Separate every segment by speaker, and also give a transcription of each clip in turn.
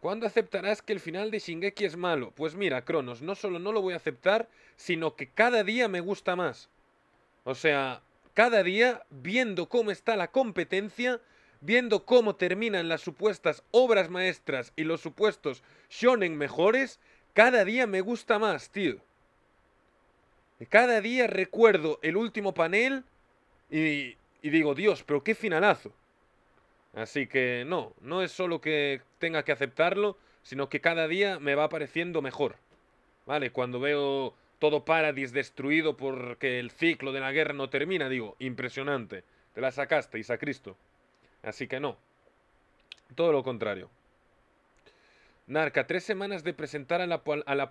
Speaker 1: ¿Cuándo aceptarás que el final de Shingeki es malo? Pues mira, Cronos, no solo no lo voy a aceptar, sino que cada día me gusta más. O sea, cada día, viendo cómo está la competencia, viendo cómo terminan las supuestas obras maestras y los supuestos shonen mejores, cada día me gusta más, tío. Cada día recuerdo el último panel y, y digo, Dios, pero qué finalazo. Así que no, no es solo que tenga que aceptarlo, sino que cada día me va apareciendo mejor. ¿Vale? Cuando veo todo Paradis destruido porque el ciclo de la guerra no termina, digo, impresionante. Te la sacaste, Isacristo. Así que no. Todo lo contrario. Narca, tres semanas de presentar a la,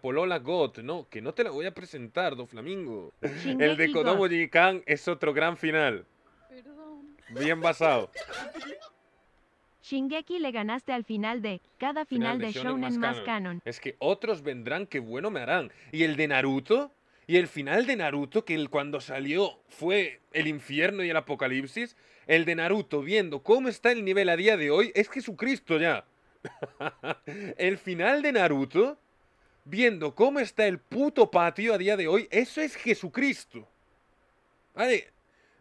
Speaker 1: Polola God, ¿no? Que no te la voy a presentar, Do Flamingo. el de Kodomo Jikan es otro gran final. Perdón. Bien basado. Shingeki le ganaste al final de cada final, de, Shonen, más, canon. Es que otros vendrán que bueno me harán. Y el de Naruto, y el final de Naruto, que el, cuando salió fue el infierno y el apocalipsis, el de Naruto viendo cómo está el nivel a día de hoy, es Jesucristo ya. el final de Naruto viendo cómo está el puto patio a día de hoy, eso es Jesucristo. Vale.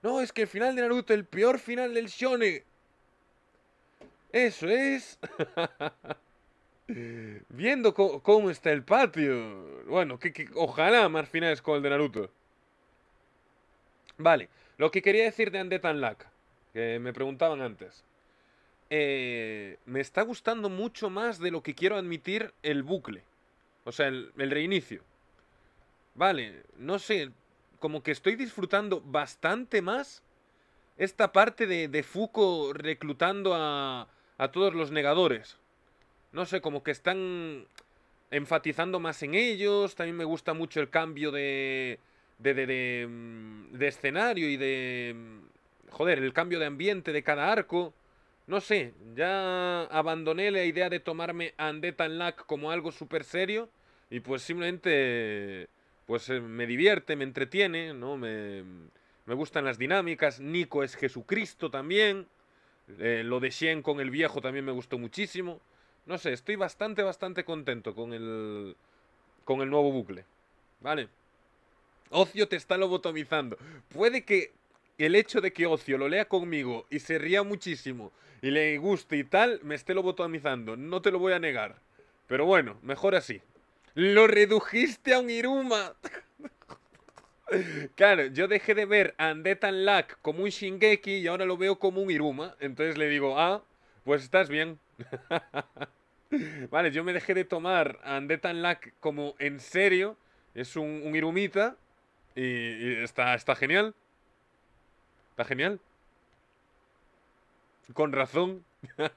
Speaker 1: No, es que el final de Naruto, el peor final del shonen. Eso es. Viendo cómo está el patio. Bueno, ojalá más finales con el de Naruto. Vale, lo que quería decir de Andetan Lack, que me preguntaban antes. Eh, me está gustando mucho más de lo que quiero admitir el bucle. O sea, el, reinicio. Vale, no sé, como que estoy disfrutando bastante más esta parte de, de Fuko reclutando a, a todos los negadores. No sé, como que están enfatizando más en ellos. También me gusta mucho el cambio de, de, mm, escenario y de... Mm, joder, el cambio de ambiente de cada arco. No sé, ya abandoné la idea de tomarme Andeta en Lack como algo súper serio y pues simplemente pues eh, me divierte, me entretiene, ¿no? Me, mm, me gustan las dinámicas, Nico es Jesucristo también. Eh, lo de Shen con el viejo también me gustó muchísimo. No sé, estoy bastante, bastante contento con el, con el nuevo bucle. ¿Vale? Ocio te está lobotomizando. Puede que el hecho de que Ocio lo lea conmigo y se ría muchísimo y le guste y tal, me esté lobotomizando. No te lo voy a negar. Pero bueno, mejor así. Lo redujiste a un Iruma. Claro, yo dejé de ver a Andetan Lack como un Shingeki y ahora lo veo como un Iruma. Entonces le digo, ah, pues estás bien. vale, yo me dejé de tomar a Andetan Lack como en serio. Es un, Irumita y, y, está, está genial. Está genial. Con razón.